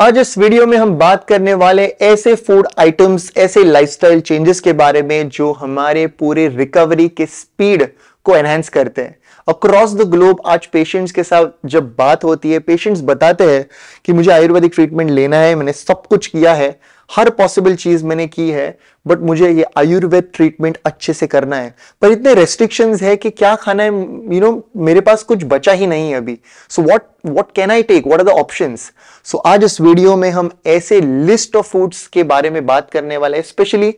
आज इस वीडियो में हम बात करने वाले ऐसे फूड आइटम्स ऐसे लाइफस्टाइल चेंजेस के बारे में जो हमारे पूरे रिकवरी के स्पीड को एनहेंस करते हैं अक्रॉस द ग्लोब आज पेशेंट्स के साथ जब बात होती है पेशेंट्स बताते हैं कि मुझे आयुर्वेदिक ट्रीटमेंट लेना है मैंने सब कुछ किया है हर पॉसिबल चीज मैंने की है बट मुझे ये आयुर्वेद ट्रीटमेंट अच्छे से करना है पर इतने रेस्ट्रिक्शन है कि क्या खाना है यू you नो know, मेरे पास कुछ बचा ही नहीं है अभी so what what can I take what are the option so आज इस वीडियो में हम ऐसे लिस्ट ऑफ फूड्स के बारे में बात करने वाले स्पेशली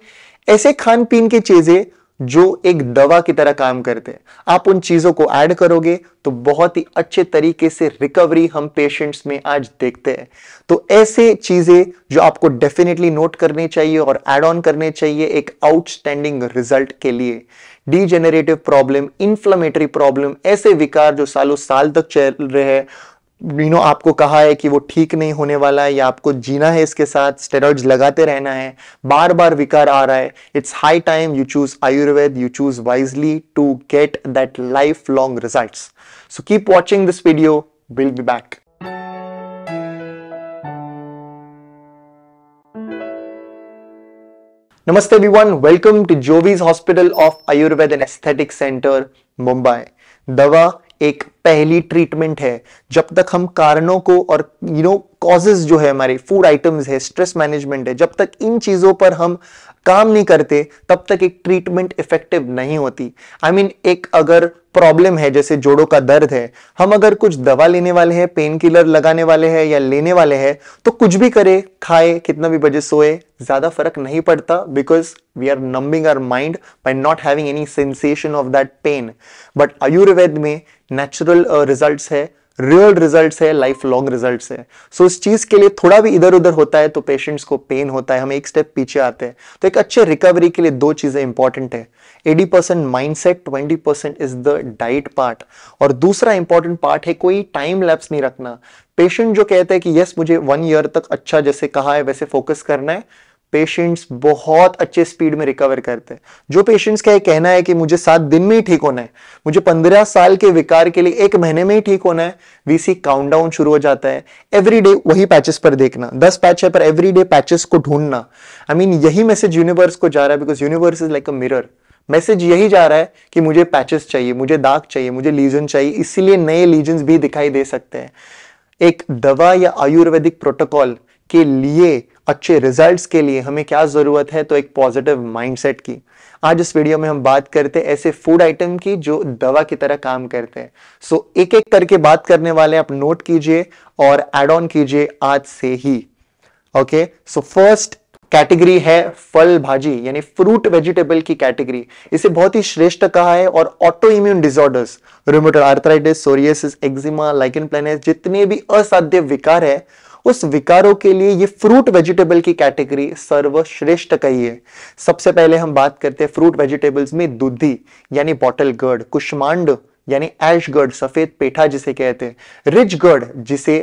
ऐसे खान पीन की चीजें जो एक दवा की तरह काम करते हैं आप उन चीजों को ऐड करोगे तो बहुत ही अच्छे तरीके से रिकवरी हम पेशेंट्स में आज देखते हैं तो ऐसे चीजें जो आपको डेफिनेटली नोट करने चाहिए और एड ऑन करने चाहिए एक आउटस्टैंडिंग रिजल्ट के लिए डीजेनरेटिव प्रॉब्लम इंफ्लामेटरी प्रॉब्लम ऐसे विकार जो सालों साल तक चल रहे हैं यू नो आपको कहा है कि वो ठीक नहीं होने वाला है या आपको जीना है इसके साथ स्टेरॉइड्स लगाते रहना है बार बार विकार आ रहा है it's high time you choose Ayurveda you choose wisely to get that life long result so keep watching this video will be back नमस्ते everyone welcome to Jovees hospital of Ayurveda and aesthetic centre Mumbai दवा एक पहली ट्रीटमेंट है जब तक हम कारणों को और यू नो कॉजेज जो है हमारे फूड आइटम्स है स्ट्रेस मैनेजमेंट है जब तक इन चीज़ों पर हम काम नहीं करते तब तक एक ट्रीटमेंट इफेक्टिव नहीं होती आई I मीन mean, एक अगर प्रॉब्लम है जैसे जोड़ों का दर्द है हम अगर कुछ दवा लेने वाले हैं पेन किलर लगाने वाले हैं या लेने वाले हैं तो कुछ भी करे खाए कितना भी बजे सोए ज़्यादा फर्क नहीं पड़ता because we are numbing our mind by not having any sensation of that pain but Ayurveda में नेचुरल रिजल्ट uh, है रियल रिजल्ट है लाइफ लॉन्ग रिजल्ट है सो so, इस चीज के लिए थोड़ा भी इधर उधर होता है तो पेशेंट्स को पेन होता है हम एक स्टेप पीछे आते हैं तो एक अच्छे रिकवरी के लिए दो चीजें इंपॉर्टेंट है 80% percent mind set twenty percent is the diet part और दूसरा इंपॉर्टेंट पार्ट है कोई टाइम लैप्स नहीं रखना पेशेंट जो कहते हैं कि यस मुझे वन ईयर तक अच्छा जैसे कहा है वैसे फोकस करना है पेशेंट्स बहुत अच्छे स्पीड में रिकवर करते हैं जो पेशेंट्स का ये कहना है कि मुझे सात दिन में ही ठीक होना है मुझे पंद्रह साल के विकार के लिए एक महीने में ही ठीक होना है वी सी काउंटडाउन शुरू हो जाता है एवरी डे वही पैचेस पर देखना दस पैच है पर एवरी डे पैचेस को ढूंढना आई I मीन mean, यही मैसेज यूनिवर्स को जा रहा है because universe is like a mirror message यही जा रहा है कि मुझे पैचेस चाहिए मुझे दाग चाहिए मुझे लीजन चाहिए इसीलिए नए लीजन भी दिखाई दे सकते हैं एक दवा या आयुर्वेदिक प्रोटोकॉल के लिए अच्छे रिजल्ट्स के लिए हमें क्या ज़रूरत है तो एक पॉजिटिव माइंडसेट की आज इस वीडियो में हम बात करते हैं ऐसे फूड आइटम की जो दवा की तरह काम करते हैं सो so, एक एक करके बात करने वाले आप नोट कीजिए और एड ऑन कीजिए आज से ही ओके सो फर्स्ट कैटेगरी है फल भाजी यानी फ्रूट वेजिटेबल की कैटेगरी इसे बहुत ही श्रेष्ठ कहा है और auto immune disorders rheumatoid arthritis psoriasis eczema lichen planus जितने भी असाध्य विकार है उस विकारों के लिए ये फ्रूट वेजिटेबल की कैटेगरी सर्वश्रेष्ठ कही है सबसे पहले हम बात करते हैं फ्रूट वेजिटेबल्स में दुधी यानी बॉटल गर्ड कुष्मांड यानी एश गर्ड सफेद पेठा जिसे कहते हैं रिच गर्ड जिसे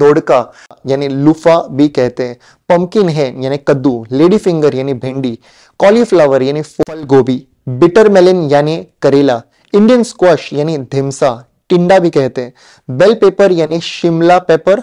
दोड़का यानी लुफा भी कहते हैं पम्पकिन है यानी कद्दू लेडी फिंगर यानी भिंडी कॉलीफ्लावर यानी फल गोभी बिटर मेलन यानी करेला इंडियन स्क्वाश यानी धिमसा टिंडा भी कहते हैं बेल पेपर यानी शिमला पेपर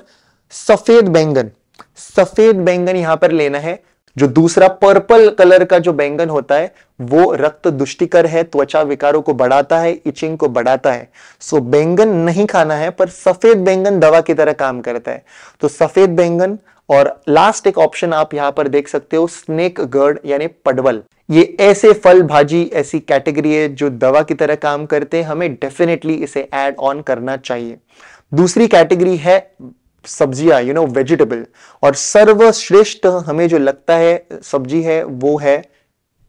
सफेद बैंगन सफेद बैंगन यहां पर लेना है जो दूसरा पर्पल कलर का जो बैंगन होता है वो रक्त दुष्टिकर है त्वचा विकारों को बढ़ाता है इचिंग को बढ़ाता है सो बैंगन नहीं खाना है पर सफेद बैंगन दवा की तरह काम करता है तो सफेद बैंगन और लास्ट एक ऑप्शन आप यहां पर देख सकते हो स्नेक गर्ड यानी पडवल ये ऐसे फल भाजी ऐसी कैटेगरी है जो दवा की तरह काम करते हैं हमें डेफिनेटली इसे एड ऑन करना चाहिए दूसरी कैटेगरी है सब्जियां यू नो वेजिटेबल और सर्वश्रेष्ठ हमें जो लगता है सब्जी है वो है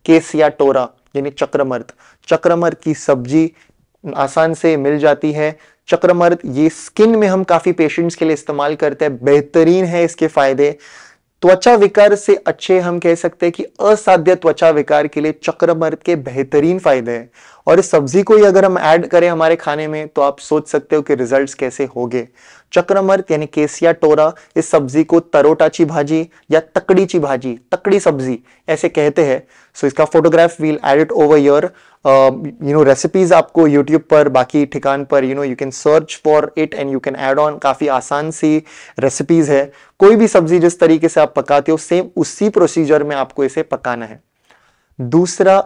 केसिया टोरा यानी चक्रमर्थ चक्रमर्थ की सब्जी आसान से मिल जाती है चक्रमर्थ ये स्किन में हम काफी पेशेंट्स के लिए इस्तेमाल करते हैं बेहतरीन है इसके फायदे त्वचा विकार से अच्छे हम कह सकते हैं कि असाध्य त्वचा विकार के लिए चक्रमर्थ के बेहतरीन फायदे हैं और इस सब्जी को ही अगर हम ऐड करें हमारे खाने में तो आप सोच सकते हो कि रिजल्ट्स कैसे होंगे चक्रमर्त यानी केसिया टोरा इस सब्जी को तरोटाची भाजी या तकड़ीची भाजी तकड़ी सब्जी ऐसे कहते हैं सो इसका photograph will add it over your you know recipes आपको यूट्यूब पर बाकी ठिकान पर you know you can search for it and you can add on काफ़ी आसान सी रेसिपीज है कोई भी सब्जी जिस तरीके से आप पकाते हो सेम उसी प्रोसीजर में आपको इसे पकाना है दूसरा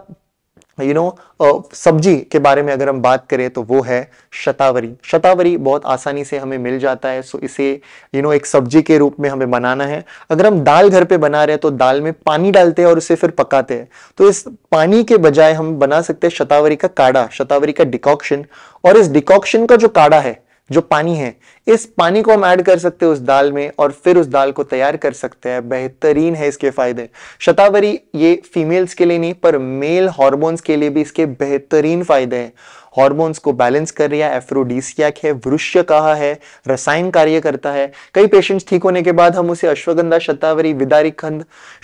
यू नो सब्जी के बारे में अगर हम बात करें तो वो है शतावरी शतावरी बहुत आसानी से हमें मिल जाता है सो इसे यू you नो know, एक सब्जी के रूप में हमें बनाना है अगर हम दाल घर पे बना रहे हैं तो दाल में पानी डालते हैं और उसे फिर पकाते हैं तो इस पानी के बजाय हम बना सकते हैं शतावरी का काढ़ा शतावरी का डिकॉक्शन और इस डिकॉक्शन का जो काढ़ा है जो पानी है इस पानी को हम ऐड कर सकते हैं उस दाल में और फिर उस दाल को तैयार कर सकते हैं बेहतरीन है इसके फायदे शतावरी ये फीमेल्स के लिए नहीं पर मेल हॉर्मोन्स के लिए भी इसके बेहतरीन फायदे हैं हॉर्मोन्स को बैलेंस कर रहा है एफ्रोडीसियाक है वृक्ष कहा है रसायन कार्य करता है कई पेशेंट्स ठीक होने के बाद हम उसे अश्वगंधा शतावरी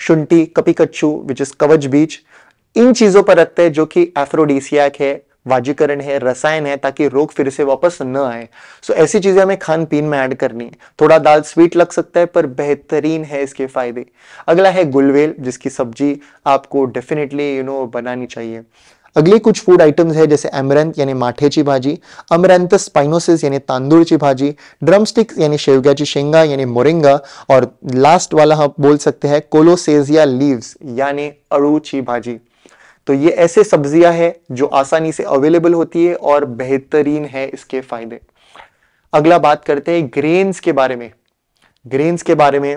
शुंटी कपी कच्छू विच इज कवच बीच इन चीजों पर रखते हैं जो कि एफ्रोडीसियाक है वाजीकरण है रसायन है ताकि रोग फिर से वापस न आए सो ऐसी चीजें हमें खान पीन में ऐड करनी है थोड़ा दाल स्वीट लग सकता है पर बेहतरीन है इसके फायदे अगला है गुलवेल जिसकी सब्जी आपको डेफिनेटली यू नो बनानी चाहिए अगले कुछ फूड आइटम्स है जैसे अमरंत यानी माठे की भाजी अमरंत स्पाइनोसिस यानी की भाजी ड्रमस्टिक्स यानी शेवग्या शेंगा यानी मोरिंगा और लास्ट वाला हम हाँ बोल सकते हैं कोलोसेजिया लीव्स यानी अड़ू की भाजी तो ये ऐसे सब्जियां हैं जो आसानी से अवेलेबल होती है और बेहतरीन है इसके फायदे अगला बात करते हैं ग्रेन्स के बारे में ग्रेन्स के बारे में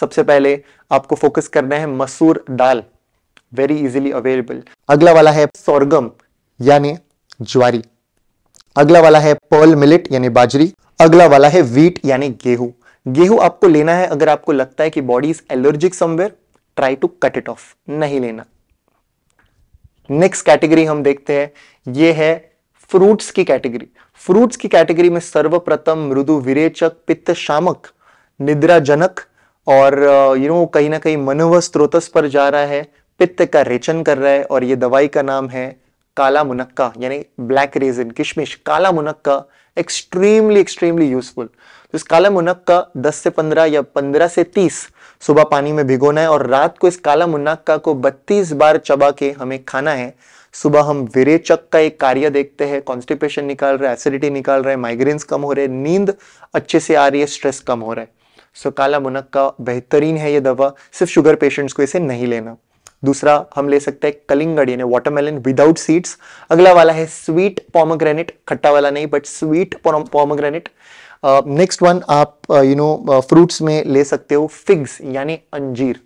सबसे पहले आपको फोकस करना है मसूर दाल वेरी इजीली अवेलेबल अगला वाला है सोरगम यानी ज्वारी अगला वाला है पर्ल मिलेट यानी बाजरी अगला वाला है वीट यानी गेहूं गेहूं आपको लेना है अगर आपको लगता है कि body is allergic somewhere try to cut it off नहीं लेना नेक्स्ट कैटेगरी हम देखते हैं ये है फ्रूट्स की कैटेगरी फ्रूट्स की कैटेगरी में सर्वप्रथम मृदु विरेचक पित्त शामक निद्राजनक और यू नो कहीं ना कहीं मनोव स्त्रोतस पर जा रहा है पित्त का रेचन कर रहा है और ये दवाई का नाम है काला मुनक्का यानी ब्लैक रेजन किशमिश काला मुनक्का एक्सट्रीमली एक्सट्रीमली यूजफुल तो इस काला मुनक्का 10 से 15 या 15 से तीस सुबह पानी में भिगोना है और रात को इस काला मुन्नाक्का को 32 बार चबा के हमें खाना है सुबह हम विरेचक का एक कार्य देखते हैं कॉन्स्टिपेशन निकाल रहा है एसिडिटी निकाल रहा है माइग्रेन्स कम हो रहे हैं नींद अच्छे से आ रही है स्ट्रेस कम हो रहा है सो so, काला मुनक्का बेहतरीन है ये दवा सिर्फ शुगर पेशेंट्स को इसे नहीं लेना दूसरा हम ले सकते हैं कलिंगड़ यानी वाटरमेलन विदाउट सीड्स अगला वाला है स्वीट पॉमोग्रेनेट खट्टा वाला नहीं but sweet pomegranate next uh, one आप यू नो फ्रूट्स में ले सकते हो फिग्स यानी अंजीर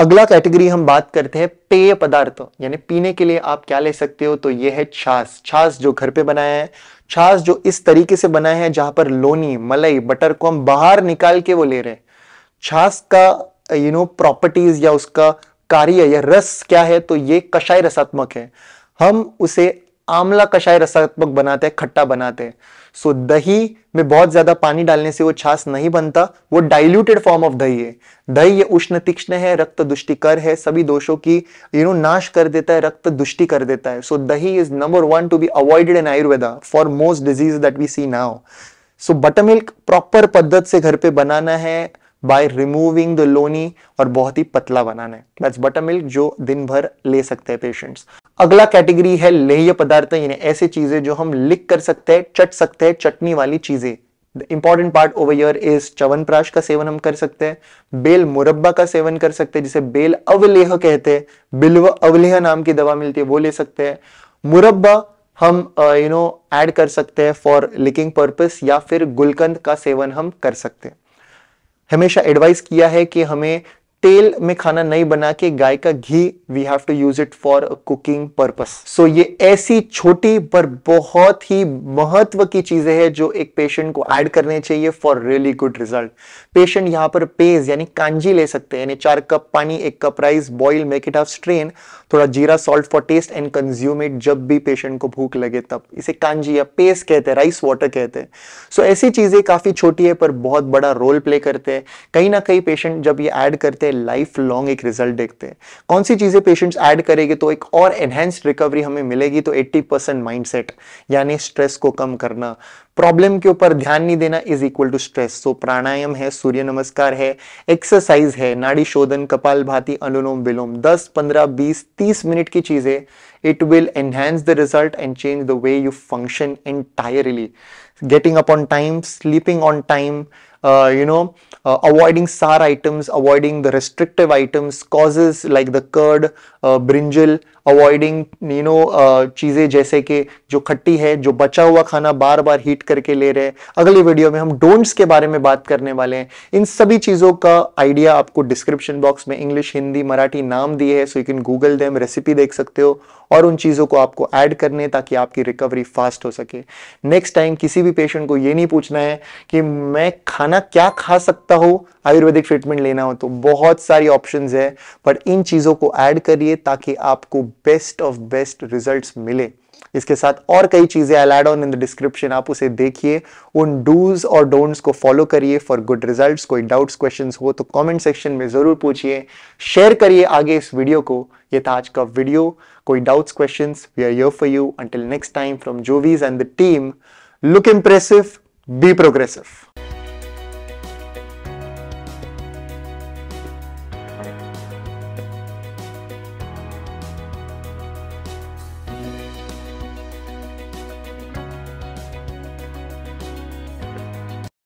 अगला कैटेगरी हम बात करते हैं पेय पदार्थ यानी पीने के लिए आप क्या ले सकते हो तो ये है छाछ छास जो घर पे बनाया है छाछ जो इस तरीके से बनाया है जहां पर लोनी मलाई बटर को हम बाहर निकाल के वो ले रहे हैं छाछ का यू नो प्रॉपर्टीज या उसका कार्य या रस क्या है तो ये कषाय रसात्मक है हम उसे आंवला कषाय रसात्मक बनाते हैं खट्टा बनाते हैं सो so, दही में बहुत ज्यादा पानी डालने से वो छाछ नहीं बनता वो डाइल्यूटेड फॉर्म ऑफ दही है दही ये उष्ण तीक्ष्ण है रक्त दुष्टिकर है सभी दोषों की यू नो नाश कर देता है रक्त दुष्टि कर देता है so so, dahi is number one to be avoided in Ayurveda for most disease that we see now so buttermilk proper पद्धत से घर पे बनाना है बाय रिमूविंग द लोनी और बहुत ही पतला बनाना है दैट्स बटर मिल्क जो दिन भर ले सकते हैं पेशेंट्स अगला कैटेगरी है लेह्य पदार्थ यानी ऐसी चीजें जो हम लिक कर सकते हैं चट सकते हैं चटनी वाली चीजें important part over year is Chyawanprash का सेवन हम कर सकते हैं बेल मुरब्बा का सेवन कर सकते हैं जिसे बेल अवलेह कहते हैं बिल्व अवलेह नाम की दवा मिलती है वो ले सकते हैं मुरब्बा हम यू नो ऐड कर सकते हैं फॉर लिकिंग पर्पस या फिर गुलकंद का सेवन हम कर सकते हैं हमेशा एडवाइस किया है कि हमें तेल में खाना नहीं बना के गाय का ghee we have to use it for cooking purpose so ये ऐसी छोटी पर बहुत ही महत्व की चीजें हैं जो एक पेशेंट को ऐड करने चाहिए for really good result patient यहाँ पर पेज यानी कांजी ले सकते हैं यानी चार कप पानी एक cup rice boil make it half strain थोड़ा जीरा salt for taste and consume it जब भी पेशेंट को भूख लगे तब इसे कांजी या पेस्ट कहते हैं राइस वाटर कहते हैं सो so, ऐसी चीजें काफी छोटी है पर बहुत बड़ा रोल प्ले करते हैं कहीं ना कहीं पेशेंट जब ये ऐड करते हैं से लाइफ लॉन्ग एक रिजल्ट देखते हैं कौन सी चीज़ें पेशेंट्स ऐड करेंगे तो एक और एनहेंस्ड रिकवरी हमें मिलेगी तो 80 परसेंट माइंड यानी स्ट्रेस को कम करना प्रॉब्लम के ऊपर ध्यान नहीं देना is equal to stress so pranayama है सूर्य नमस्कार है एक्सरसाइज है नाड़ी शोधन कपाल भाती अनुलोम विलोम 10, 15, 20, 30 मिनट की चीजें it will enhance the result and change the way you function entirely getting up on time sleeping on time uh, you know, uh, avoiding sour items, avoiding the restrictive items, causes like the curd, uh, brinjal, avoiding नीनो चीज़ें जैसे कि जो खट्टी है जो बचा हुआ खाना बार बार हीट करके ले रहे हैं अगली वीडियो में हम डोंट्स के बारे में बात करने वाले हैं इन सभी चीज़ों का आइडिया आपको डिस्क्रिप्शन बॉक्स में इंग्लिश हिंदी मराठी नाम दिए है so you can Google them recipe देख सकते हो और उन चीज़ों को आपको ऐड करने ताकि आपकी रिकवरी फास्ट हो सके नेक्स्ट टाइम किसी भी पेशेंट को ये नहीं पूछना है कि मैं खाना खाना क्या खा सकता हो आयुर्वेदिक ट्रीटमेंट लेना हो तो बहुत सारी ऑप्शन है बट इन चीज़ों को ऐड करिए ताकि आपको बेस्ट ऑफ बेस्ट रिजल्ट मिले इसके साथ और कई चीज़ें I add on in the description आप उसे देखिए उन डूज और डोंट्स को फॉलो करिए फॉर गुड रिजल्ट्स कोई डाउट्स क्वेश्चंस हो तो कमेंट सेक्शन में ज़रूर पूछिए शेयर करिए आगे इस वीडियो को ये था आज का वीडियो कोई doubts questions we are your for you until next time from जोवीज and the team look impressive be progressive